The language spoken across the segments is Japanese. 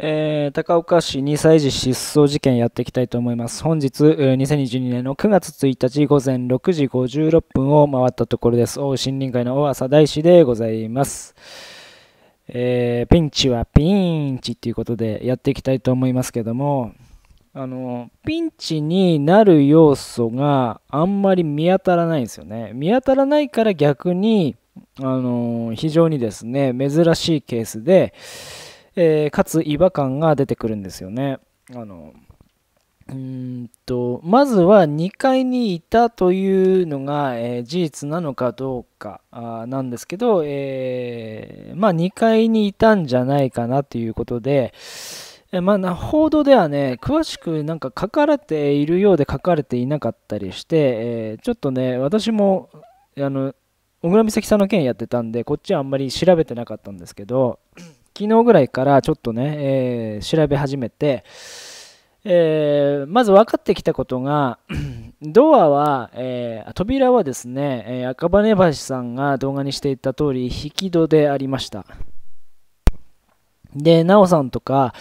えー、高岡市2歳児失踪事件やっていきたいと思います。本日、2022年の9月1日午前6時56分を回ったところです。大森林会の大浅大師でございます。えー、ピンチはピンチということでやっていきたいと思いますけども、あの、ピンチになる要素があんまり見当たらないんですよね。見当たらないから逆に、あの非常にですね、珍しいケースで、えー、かつ違和感が出てくるんですよね。あのうんとまずは2階にいたというのが、えー、事実なのかどうかあなんですけど、えー、まあ、2階にいたんじゃないかなということで、えまあ、報道ではね詳しくなんか書かれているようで書かれていなかったりして、えー、ちょっとね私もあの小倉美咲さんの件やってたんでこっちはあんまり調べてなかったんですけど昨日ぐらいからちょっとね、えー、調べ始めて、えー、まず分かってきたことが ドアは、えー、扉はですね、え赤羽橋さんが動画にしていた通り引き戸でありましたでなおさんとか、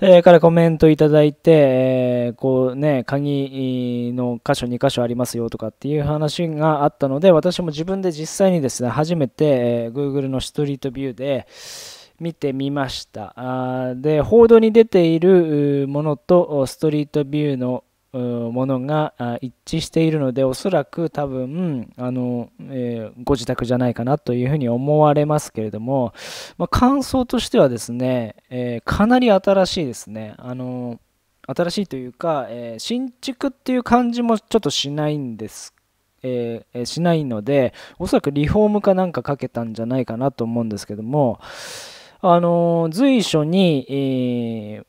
えー、からコメントいただいて、えー、こうね鍵の箇所2箇所ありますよとかっていう話があったので私も自分で実際にですね初めて、えー、Google のストリートビューで、見てみました。あで、報道に出ているものとストリートビューのものが一致しているので、おそらく多分、あのえー、ご自宅じゃないかなというふうに思われますけれども、まあ、感想としてはですね、えー、かなり新しいですね。あの新しいというか、えー、新築っていう感じもちょっとしないんですえー、しないので、おそらくリフォームかなんかかけたんじゃないかなと思うんですけども、あの随所に、えー、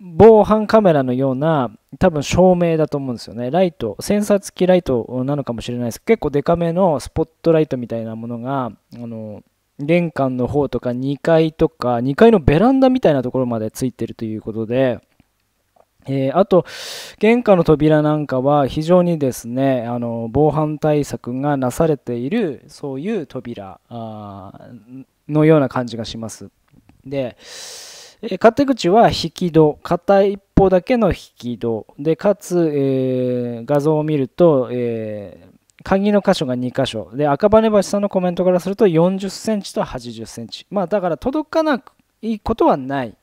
防犯カメラのような多分照明だと思うんですよね。ライト、センサー付きライトなのかもしれないです結構デカめのスポットライトみたいなものが、あの玄関の方とか2階とか2階のベランダみたいなところまでついてるということで、えー、あと玄関の扉なんかは非常にですねあの防犯対策がなされているそういう扉のような感じがします。で、え勝手口は引き戸、片一方だけの引き戸、で、かつ、えー、画像を見ると、えー、鍵の箇所が2箇所、で、赤羽橋さんのコメントからすると40センチと80センチ。まあ、だから届かないことはない。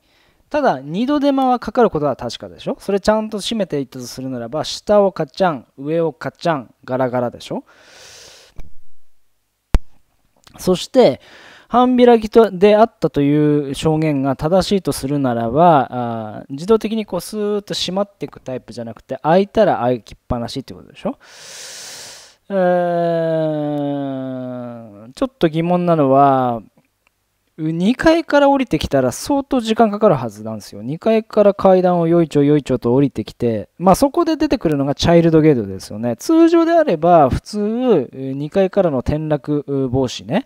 ただ、2度手間はかかることは確かでしょそれちゃんと締めていったとするならば、下をカチャン、上をカチャン、ガラガラでしょそして、半開きとであったという証言が正しいとするならばあ自動的にこうスーッと閉まっていくタイプじゃなくて開いたら開きっぱなしってことでしょー、ちょっと疑問なのは2階から降りてきたら相当時間かかるはずなんですよ。2階から階段をよいちょよいちょと降りてきて、まあそこで出てくるのがチャイルドゲートですよね。通常であれば普通2階からの転落防止ね、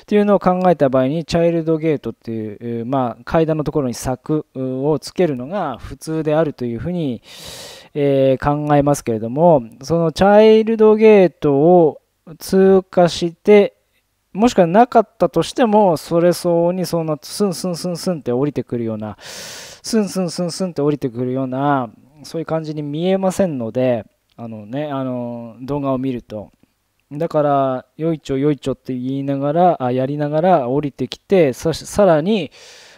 っていうのを考えた場合にチャイルドゲートっていう、まあ階段のところに柵をつけるのが普通であるというふうに、え考えますけれども、そのチャイルドゲートを通過して、もしくはなかったとしても、それ相応にそのスンスンスンスンって降りてくるような、スンスンスンスンって降りてくるような、そういう感じに見えませんので、あのね、あの動画を見ると。だから、よいちょよいちょって言いながら、あやりながら降りてきて、ささらに、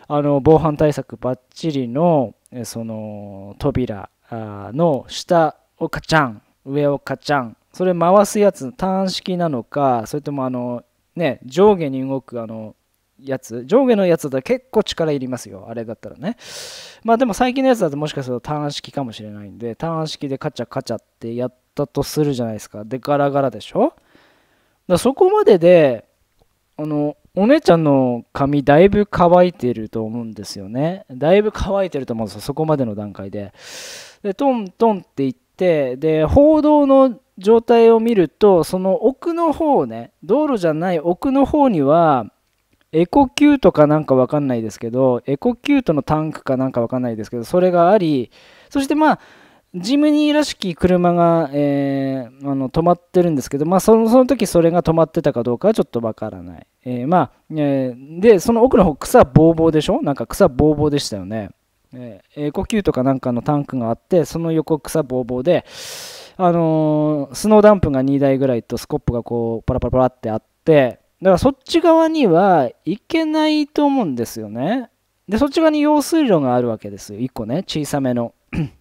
あの防犯対策ばっちりの、その扉の下をカチャン、上をカチャン、それ回すやつ、単式なのか、それともあのね、上下に動くあのやつ上下のやつだ結構力いりますよあれだったらねまあでも最近のやつだともしかすると単式かもしれないんで単式でカチャカチャってやったとするじゃないですかでガラガラでしょだそこまでであのお姉ちゃんの髪だいぶ乾いてると思うんですよねだいぶ乾いてると思うんですよそこまでの段階ででトントンって言ってで報道の状態を見るとその奥の方ね道路じゃない奥の方にはエコキュートかなんか分かんないですけどエコキュートのタンクかなんか分かんないですけどそれがありそしてまあジムニーらしき車が、えー、あの止まってるんですけど、まあ、そのその時それが止まってたかどうかはちょっとわからない、えー、まあえー、でその奥の方草ぼうぼうでしょなんか草ぼうぼうでしたよね、えー、エコキュートかなんかのタンクがあってその横草ぼうぼうであのー、スノーダンプが2台ぐらいとスコップがこうパラパラパラってあってだからそっち側には行けないと思うんですよねでそっち側に用水路があるわけですよ1個ね小さめの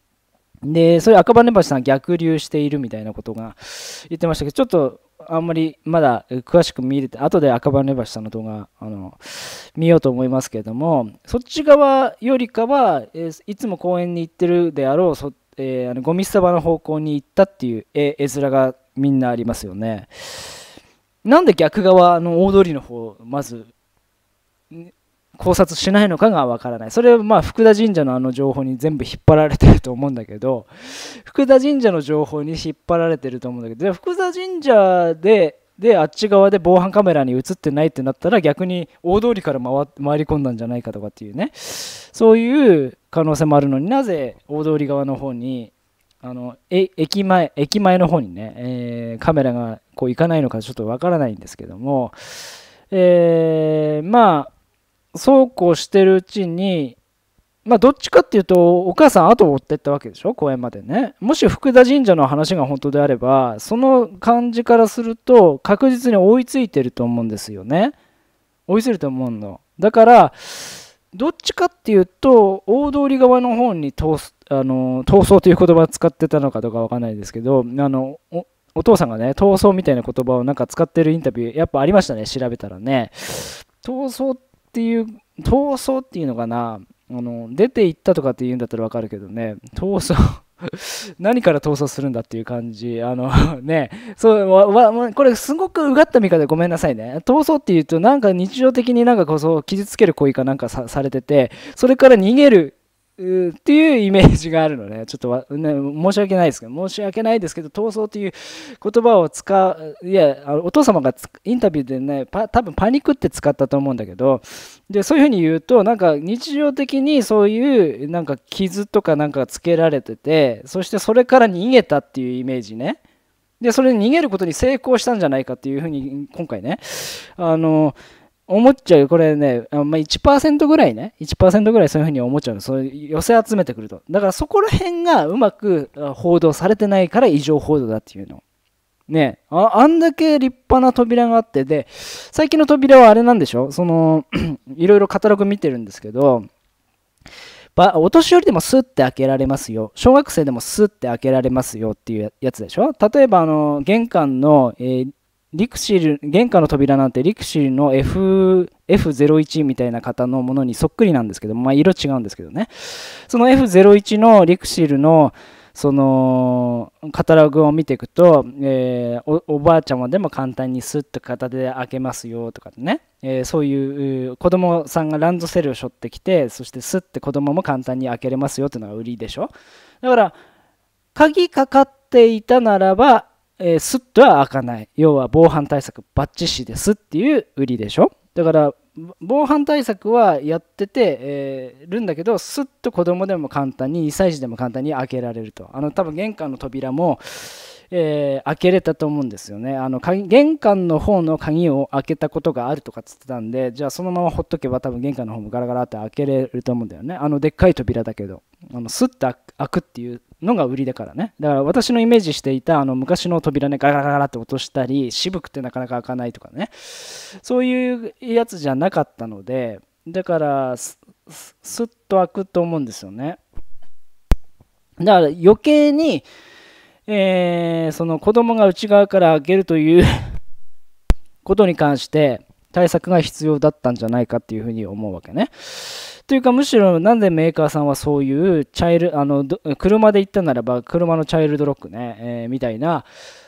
でそれ赤羽橋さん逆流しているみたいなことが言ってましたけどちょっとあんまりまだ詳しく見れて、後で赤羽橋さんの動画、あの、見ようと思いますけれども、そっち側よりかは、えいつも公園に行ってるであろう、そえー、あのゴミ捨て場の方向に行ったっていう絵絵面がみんなありますよね。なんで逆側の大通りの方まず考察しないのかがわからないそれはまあ福田神社のあの情報に全部引っ張られてると思うんだけど福田神社の情報に引っ張られてると思うんだけど福田神社でであっち側で防犯カメラに映ってないってなったら逆に大通りから回回り込んだんじゃないかとかっていうねそういう可能性もあるのになぜ大通り側の方にあの駅前駅前の方にね、えー、カメラがこう行かないのかちょっとわからないんですけども、えー、まあそうこうしてるうちにまあ、どっちかっていうと、お母さん後を追ってったわけでしょ、公園までね。もし福田神社の話が本当であれば、その感じからすると、確実に追いついてると思うんですよね。追いついると思うの。だから、どっちかっていうと、大通り側の方に通す、あの、闘争という言葉を使ってたのかどうかわかんないですけど、あの、お父さんがね、逃走みたいな言葉をなんか使ってるインタビュー、やっぱありましたね、調べたらね。闘争っていう、闘争っていうのかな、あの出て行ったとかって言うんだったら分かるけどね逃走 何から逃走するんだっていう感じあのねそうわわこれすごくうがった見方でごめんなさいね逃走っていうとなんか日常的になんかこそ傷つける行為かなんかされててそれから逃げるっていうイメージがあるのね、ちょっと申し訳ないですけど、申し訳ないですけど、闘争という言葉を使う、いや、お父様がインタビューでね、多分パニックって使ったと思うんだけど、で、そういうふうに言うと、なんか日常的にそういう、なんか傷とかなんかつけられてて、そしてそれから逃げたっていうイメージね。で、それ逃げることに成功したんじゃないかっていうふうに、今回ね、あの、思っちゃう。これね、まあ、1%ぐらいね、1%ぐらいそういうふうに思っちゃうの。そういう寄せ集めてくると。だからそこら辺がうまく報道されてないから異常報道だっていうの。ねあ、あんだけ立派な扉があって、で、最近の扉はあれなんでしょその、いろいろカタログ見てるんですけど、お年寄りでもスッて開けられますよ。小学生でもスッて開けられますよっていうやつでしょ例えば、あの、玄関の、えー、リクシル、玄関の扉なんてリクシルの F、F01 みたいな方のものにそっくりなんですけど、まあ色違うんですけどね。その F01 のリクシルの、そのカタログを見ていくと、えー、おばあちゃまでも簡単にスッと片手で開けますよとかね、えー、そういう子供さんがランドセルを背負ってきてそしてスッて子供も簡単に開けれますよっていうのが売りでしょだから鍵かかっていたならばえー、スッとは開かない。要は防犯対策バッチシですっていう売りでしょ。だから防犯対策はやってて、えー、るんだけどすっと子供でも簡単に2歳児でも簡単に開けられるとあの多分玄関の扉も、えー、開けれたと思うんですよねあの玄関の方の鍵を開けたことがあるとかっつってたんでじゃあそのままほっとけば多分玄関の方もガラガラって開けれると思うんだよねあのでっかい扉だけどあのスッと開くっていうのが売りだからねだから私のイメージしていたあの昔の扉ねガラガラガラって落としたり渋くてなかなか開かないとかねそういうやつじゃなかったのでだからスッと開くと思うんですよねだから余計に、えー、その子供が内側から開けるという ことに関して対策が必要だったんじゃないかっていうふうに思うわけね。というかむしろなんでメーカーさんはそういうチャイルあの車で行ったならば車のチャイルドロックね、えー、みたいな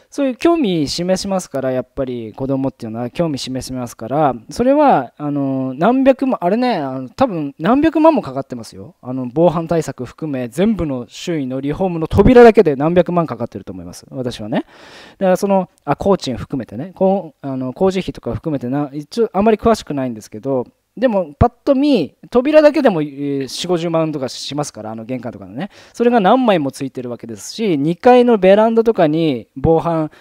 そういう興味示しますからやっぱり子供っていうのは興味示しますからそれはあの何百万あれねあの多分何百万もかかってますよあの防犯対策含め全部の周囲のリフォームの扉だけで何百万かかってると思います私はねだからそのあ工賃含めてねこあの工事費とか含めてな一応あまり詳しくないんですけどでもパッと見扉だけでも4 5 0万とかしますからあの玄関とかのねそれが何枚もついてるわけですし2階のベランダとかに防犯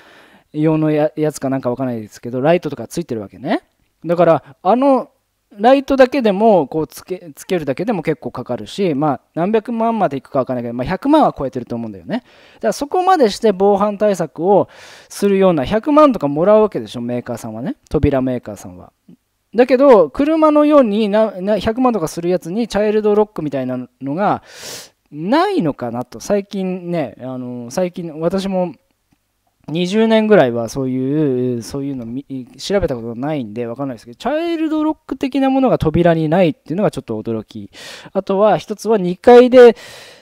用のやつかなんかわかんないですけどライトとかついてるわけねだからあのライトだけでもこうつけつけるだけでも結構かかるし、まあ、何百万までいくか分からないけど、まあ、100万は超えてると思うんだよねだからそこまでして防犯対策をするような100万とかもらうわけでしょメーカーさんはね扉メーカーさんはだけど車のようになな100万とかするやつにチャイルドロックみたいなのがないのかなと最近ねあの最近私も20年ぐらいはそういう、そういうの調べたことないんでわかんないですけど、チャイルドロック的なものが扉にないっていうのがちょっと驚き。あとは一つは2階で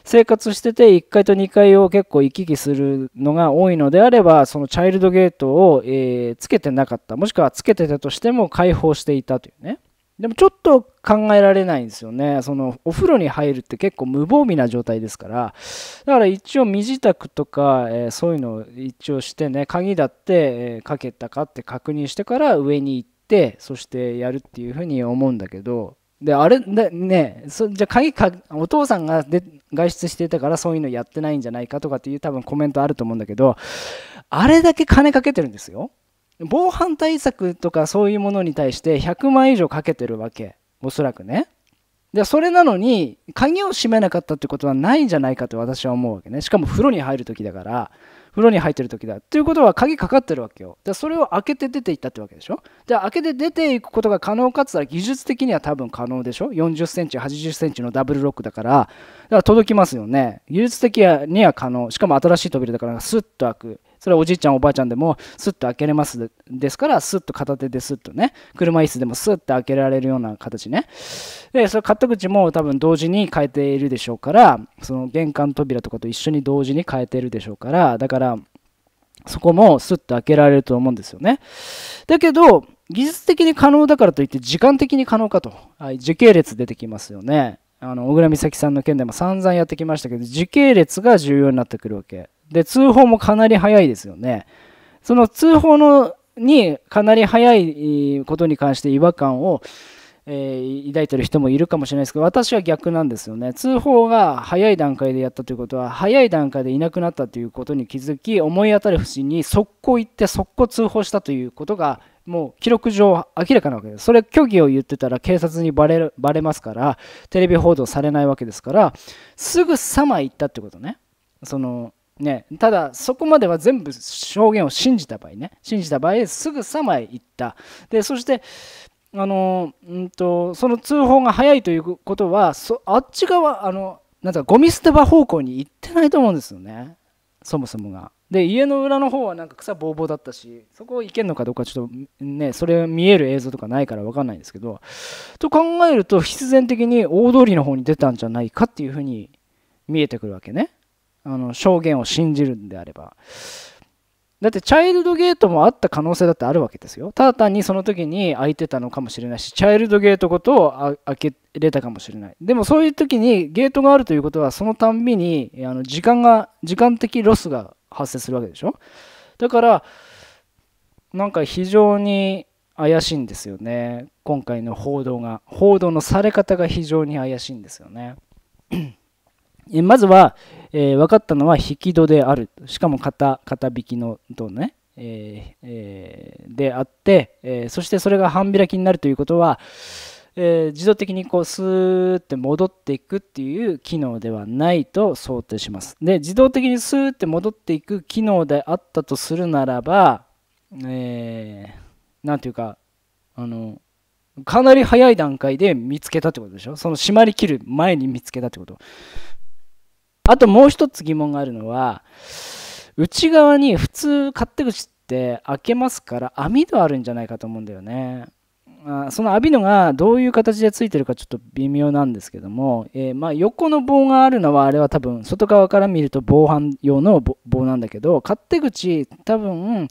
生活してて、1階と2階を結構行き来するのが多いのであれば、そのチャイルドゲートを、えー、つけてなかった。もしくはつけてたとしても解放していたというね。でもちょっと考えられないんですよね。そのお風呂に入るって結構無防備な状態ですから、だから一応身支度とか、えー、そういうのを一応してね、鍵だって、えー、かけたかって確認してから上に行って、そしてやるっていうふうに思うんだけど、で、あれ、ね、ねそじゃあ鍵か、お父さんがで外出してたからそういうのやってないんじゃないかとかっていう多分コメントあると思うんだけど、あれだけ金かけてるんですよ。防犯対策とかそういうものに対して100万以上かけてるわけおそらくねでそれなのに鍵を閉めなかったってことはないんじゃないかと私は思うわけねしかも風呂に入る時だから風呂に入ってる時だということは鍵かかってるわけよでそれを開けて出ていったってわけでしょじゃあ開けて出ていくことが可能かっつったら技術的には多分可能でしょ4 0センチ8 0センチのダブルロックだからだから届きますよね技術的には可能しかも新しい扉だからスッと開くそれはおじいちゃんおばあちゃんでもスッと開けれますですからスッと片手でスッとね車椅子でもスッと開けられるような形ねでそれ肩口も多分同時に変えているでしょうからその玄関扉とかと一緒に同時に変えているでしょうからだからそこもスッと開けられると思うんですよねだけど技術的に可能だからといって時間的に可能かと、はい、時系列出てきますよねあの小倉美咲さんの件でも散々やってきましたけど時系列が重要になってくるわけで通報もかなり早いですよねその通報のにかなり早いことに関して違和感を、えー、抱いてる人もいるかもしれないですけど私は逆なんですよね通報が早い段階でやったということは早い段階でいなくなったということに気づき思い当たる節に速攻行って速攻通報したということがもう記録上明らかなわけです。それ虚偽を言ってたら警察にバレるバレますから、テレビ報道されないわけですから、すぐさま行ったってことね。そのね、ただそこまでは全部証言を信じた場合ね信じた場合すぐさま行ったでそしてあのうんとその通報が早いということはそあっち側あのなんかゴミ捨て場方向に行ってないと思うんですよねそもそもがで家の裏の方はなんか草ぼうぼうだったしそこ行けるのかどうかちょっとねそれ見える映像とかないから分かんないんですけどと考えると必然的に大通りの方に出たんじゃないかっていうふうに見えてくるわけねあの証言を信じるんであればだってチャイルドゲートもあった可能性だってあるわけですよ。ただ単にその時に空いてたのかもしれないし、チャイルドゲートごと開けれたかもしれない。でもそういう時にゲートがあるということは、そのたんびにあの時間が、時間的ロスが発生するわけでしょ。だから、なんか非常に怪しいんですよね。今回の報道が。報道のされ方が非常に怪しいんですよね。えまずは、えー、分かったのは引き戸であるしかも片引きの戸ね、えーえー、であって、えそしてそれが半開きになるということは、え自動的にこうスーって戻っていくっていう機能ではないと想定します。で自動的にスーって戻っていく機能であったとするならば何、えー、ていうかあのかなり早い段階で見つけたってことでしょその閉まりきる前に見つけたってことあともう一つ疑問があるのは内側に普通勝手口って開けますから網戸あるんじゃないかと思うんだよね。その網戸がどういう形でついてるかちょっと微妙なんですけども、えー、まあ、横の棒があるのはあれは多分外側から見ると防犯用の棒なんだけど勝手口多分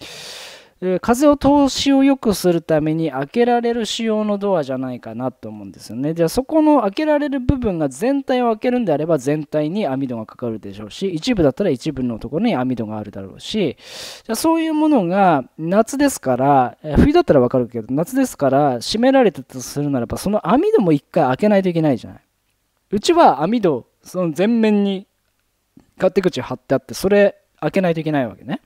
風を通しを良くするために開けられる仕様のドアじゃないかなと思うんですよね。じゃあそこの開けられる部分が全体を開けるんであれば全体に網戸がかかるでしょうし一部だったら一部のところに網戸があるだろうしじゃそういうものが夏ですから冬だったらわかるけど夏ですから閉められたとするならばその網戸も一回開けないといけないじゃない。うちは網戸その前面に勝手口貼ってあってそれ開けないといけないわけね。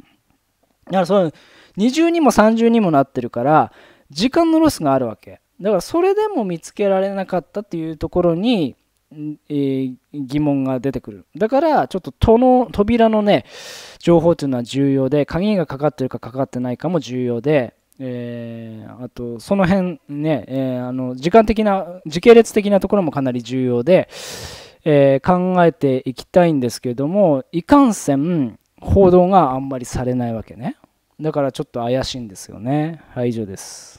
だからその二重にも三重にもなってるから時間のロスがあるわけだからそれでも見つけられなかったっていうところに、えー、疑問が出てくるだからちょっと戸の扉のね情報っていうのは重要で鍵がかかってるかかかってないかも重要でえー、あとその辺ね、えー、あの時間的な時系列的なところもかなり重要で、えー、考えていきたいんですけれどもいかんせん報道があんまりされないわけね。だからちょっと怪しいんですよね。はい、以上です。